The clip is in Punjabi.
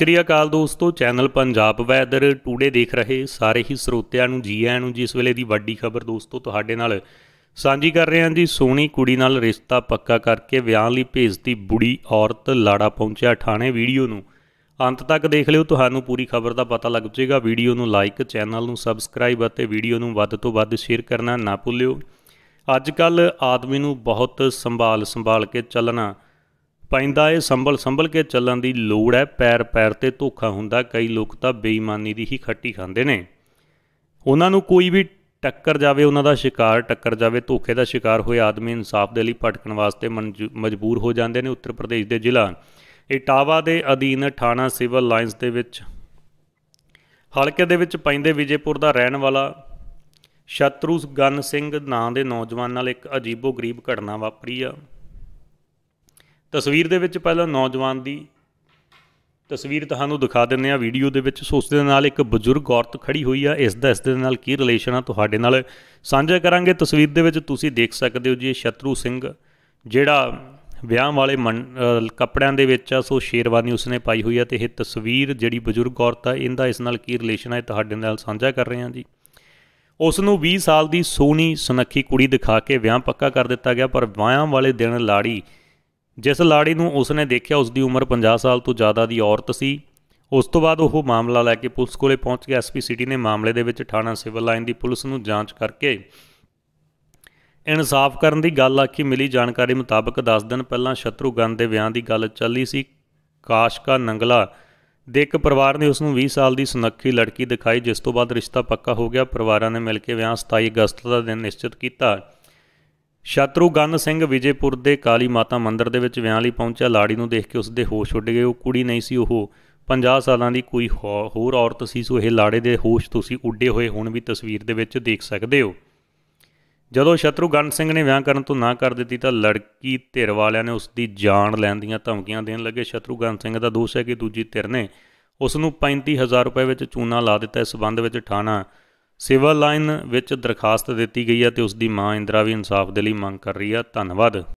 ਸ੍ਰੀ ਅਕਾਲ ਦੋਸਤੋ ਚੈਨਲ ਪੰਜਾਬ ਵੈਦਰ ਟੂਡੇ ਦੇਖ ਰਹੇ ਸਾਰੇ ਹੀ ਸਰੋਤਿਆਂ ਨੂੰ ਜੀ ਆਇਆਂ ਨੂੰ ਜਿਸ ਵੇਲੇ ਦੀ ਵੱਡੀ ਖਬਰ ਦੋਸਤੋ ਤੁਹਾਡੇ ਨਾਲ ਸਾਂਝੀ ਕਰ ਰਹੇ ਹਾਂ ਜੀ ਸੋਹਣੀ ਕੁੜੀ ਨਾਲ ਰਿਸ਼ਤਾ ਪੱਕਾ ਕਰਕੇ ਵਿਆਹ ਲਈ ਭੇਜਤੀ ਬੁੜੀ ਔਰਤ ਲਾੜਾ ਪਹੁੰਚਿਆ ਥਾਣੇ ਵੀਡੀਓ ਨੂੰ ਅੰਤ ਤੱਕ ਦੇਖ ਲਿਓ ਤੁਹਾਨੂੰ ਪੂਰੀ ਖਬਰ ਦਾ ਪਤਾ ਲੱਗ ਜਾਏਗਾ ਵੀਡੀਓ ਨੂੰ ਲਾਈਕ ਚੈਨਲ ਨੂੰ ਸਬਸਕ੍ਰਾਈਬ ਅਤੇ ਵੀਡੀਓ ਨੂੰ ਵੱਧ ਤੋਂ ਵੱਧ ਸ਼ੇਅਰ ਕਰਨਾ ਨਾ ਭੁੱਲਿਓ ਅੱਜ ਕੱਲ ਆਦਮੀ ਨੂੰ ਬਹੁਤ ਸੰਭਾਲ ਸੰਭਾਲ ਕੇ ਚੱਲਣਾ ਪੈਂਦਾ ਏ ਸੰਭਲ ਸੰਭਲ ਕੇ ਚੱਲਣ ਦੀ ਲੋੜ ਹੈ ਪੈਰ ਪੈਰ ਤੇ ਧੋਖਾ ਹੁੰਦਾ ਕਈ ਲੋਕ ਤਾਂ ਬੇਈਮਾਨੀ ਦੀ ਹੀ ਖੱਟੀ ਖਾਂਦੇ ਨੇ ਉਹਨਾਂ ਨੂੰ ਕੋਈ ਵੀ ਟੱਕਰ ਜਾਵੇ ਉਹਨਾਂ ਦਾ ਸ਼ਿਕਾਰ ਟੱਕਰ ਜਾਵੇ ਧੋਖੇ ਦਾ ਸ਼ਿਕਾਰ ਹੋਏ ਆਦਮੀ ਇਨਸਾਫ ਦੇ ਲਈ ਭਟਕਣ ਵਾਸਤੇ ਮਜਬੂਰ ਹੋ ਜਾਂਦੇ ਨੇ ਉੱਤਰ ਪ੍ਰਦੇਸ਼ ਦੇ ਜ਼ਿਲ੍ਹਾ ਇਟਾਵਾ ਦੇ ਅਧੀਨ ਠਾਣਾ ਸਿਵਲ ਲਾਈਨਸ ਦੇ ਵਿੱਚ ਹਲਕੇ ਦੇ ਵਿੱਚ ਪੈਂਦੇ ਵਿਜੇਪੁਰ ਦਾ ਰਹਿਣ ਵਾਲਾ ਸ਼ਤਰੂ ਗਨ ਸਿੰਘ ਨਾਂ ਦੇ ਨੌਜਵਾਨ ਨਾਲ ਇੱਕ ਅਜੀਬੋ ਗਰੀਬ ਘਟਨਾ ਵਾਪਰੀ ਆ ਤਸਵੀਰ ਦੇ ਵਿੱਚ ਪਹਿਲਾਂ ਨੌਜਵਾਨ ਦੀ ਤਸਵੀਰ ਤੁਹਾਨੂੰ ਦਿਖਾ ਦਿੰਨੇ ਆ ਵੀਡੀਓ ਦੇ ਵਿੱਚ ਸੋਸ ਉਸ ਦੇ ਨਾਲ ਇੱਕ ਬਜ਼ੁਰਗ ਔਰਤ ਖੜੀ ਹੋਈ ਆ ਇਸ ਦਾ ਇਸ ਦੇ ਨਾਲ ਕੀ ਰਿਲੇਸ਼ਨ ਆ ਤੁਹਾਡੇ ਨਾਲ ਸਾਂਝਾ ਕਰਾਂਗੇ ਤਸਵੀਰ ਦੇ ਵਿੱਚ ਤੁਸੀਂ ਦੇਖ ਸਕਦੇ ਹੋ ਜੀ ਸ਼ਤਰੂ ਸਿੰਘ ਜਿਹੜਾ ਵਿਆਹ ਵਾਲੇ ਕੱਪੜਿਆਂ ਦੇ ਵਿੱਚ ਆ ਸੋ ਸ਼ੇਰਵਾਨੀ ਉਸਨੇ ਪਾਈ ਹੋਈ ਆ ਤੇ ਇਹ ਤਸਵੀਰ ਜਿਹੜੀ ਬਜ਼ੁਰਗ ਔਰਤ ਆ ਇਹਦਾ ਇਸ ਨਾਲ ਕੀ ਰਿਲੇਸ਼ਨ ਆ ਤੁਹਾਡੇ ਨਾਲ ਸਾਂਝਾ ਕਰ ਰਹੇ ਹਾਂ ਜੀ ਉਸ ਨੂੰ 20 ਸਾਲ ਦੀ ਸੋਹਣੀ ਸੁਨੱਖੀ ਕੁੜੀ ਦਿਖਾ ਕੇ ਵਿਆਹ ਪੱਕਾ ਕਰ ਦਿੱਤਾ ਗਿਆ ਪਰ ਵਿਆਹ ਵਾਲੇ ਦਿਨ ਲਾੜੀ ਜਿਸ ਲਾੜੀ ਨੂੰ ਉਸਨੇ ਦੇਖਿਆ ਉਸ ਦੀ ਉਮਰ 50 ਸਾਲ ਤੋਂ ਜ਼ਿਆਦਾ ਦੀ ਔਰਤ ਸੀ ਉਸ ਤੋਂ ਬਾਅਦ ਉਹ ਮਾਮਲਾ ਲੈ ਕੇ ਪੁਲਿਸ ਕੋਲੇ ਪਹੁੰਚ ਗਿਆ ਐਸਪੀ ਸਿਟੀ ਨੇ ਮਾਮਲੇ ਦੇ ਵਿੱਚ ਥਾਣਾ ਸਿਵਲ ਲਾਈਨ ਦੀ ਪੁਲਿਸ ਨੂੰ ਜਾਂਚ ਕਰਕੇ ਇਨਸਾਫ ਕਰਨ ਦੀ ਗੱਲ ਆਖੀ ਮਿਲੀ ਜਾਣਕਾਰੀ ਮੁਤਾਬਕ 10 ਦਿਨ ਪਹਿਲਾਂ ਸ਼ਤਰੂਗਨ ਦੇ ਵਿਆਹ ਦੀ ਗੱਲ ਚੱਲੀ ਸੀ ਕਾਸ਼ਕਾ ਨੰਗਲਾ ਦੇ ਇੱਕ ਪਰਿਵਾਰ ਨੇ ਉਸ ਨੂੰ 20 ਸਾਲ ਦੀ ਸੁਨੱਖੀ ਲੜਕੀ ਦਿਖਾਈ ਜਿਸ ਤੋਂ ਬਾਅਦ ਰਿਸ਼ਤਾ ਪੱਕਾ ਹੋ ਗਿਆ ਪਰਿਵਾਰਾਂ ਨੇ ਮਿਲ ਕੇ ਵਿਆਹ 27 ਅਗਸਤ ਦਾ ਦਿਨ ਨਿਸ਼ਚਿਤ ਕੀਤਾ ਸ਼ਤਰੂਗਨ ਸਿੰਘ ਵਿਜੇਪੁਰ ਦੇ ਕਾਲੀ ਮਾਤਾ ਮੰਦਿਰ ਦੇ ਵਿੱਚ ਵਿਆਹ ਲਈ ਪਹੁੰਚਿਆ ਲਾੜੀ ਨੂੰ ਦੇਖ ਕੇ ਉਸ ਦੇ ਹੋਸ਼ ਉੱਡ ਗਏ ਉਹ ਕੁੜੀ ਨਹੀਂ ਸੀ ਉਹ 50 ਸਾਲਾਂ ਦੀ ਕੋਈ ਹੋਰ ਔਰਤ ਸੀ ਸੋ ਇਹ ਲਾੜੇ ਦੇ ਹੋਸ਼ ਤੁਸੀਂ ਉੱਡੇ ਹੋਏ ਹੁਣ ਵੀ ਤਸਵੀਰ ਦੇ ਵਿੱਚ ਦੇਖ ਸਕਦੇ ਹੋ ਜਦੋਂ ਸ਼ਤਰੂਗਨ ਸਿੰਘ ਨੇ ਵਿਆਹ ਕਰਨ ਤੋਂ ਨਾ ਕਰ ਦਿੱਤੀ ਤਾਂ ਲੜਕੀ ਧਿਰ ਵਾਲਿਆਂ ਨੇ ਉਸ ਦੀ ਜਾਨ ਲੈਣ ਦੀਆਂ ਧਮਕੀਆਂ ਦੇਣ ਲੱਗੇ ਸ਼ਤਰੂਗਨ ਸਿੰਘ ਦਾ ਦੋਸ਼ ਹੈ ਕਿ ਦੂਜੀ ਧਿਰ ਨੇ ਉਸ ਨੂੰ 35000 ਰੁਪਏ ਵਿੱਚ ਚੂਨਾ ਲਾ ਦਿੱਤਾ ਇਸ ਸਬੰਧ ਵਿੱਚ ਥਾਣਾ ਸਿਵਲ ਲਾਈਨ ਵਿੱਚ ਦਰਖਾਸਤ ਦਿੱਤੀ ਗਈ ਹੈ ਤੇ ਉਸ ਦੀ ਮਾਂ ਇੰਦਰਾ ਵੀ ਇਨਸਾਫ ਦੇ ਲਈ ਮੰਗ ਕਰ ਰਹੀ ਆ ਧੰਨਵਾਦ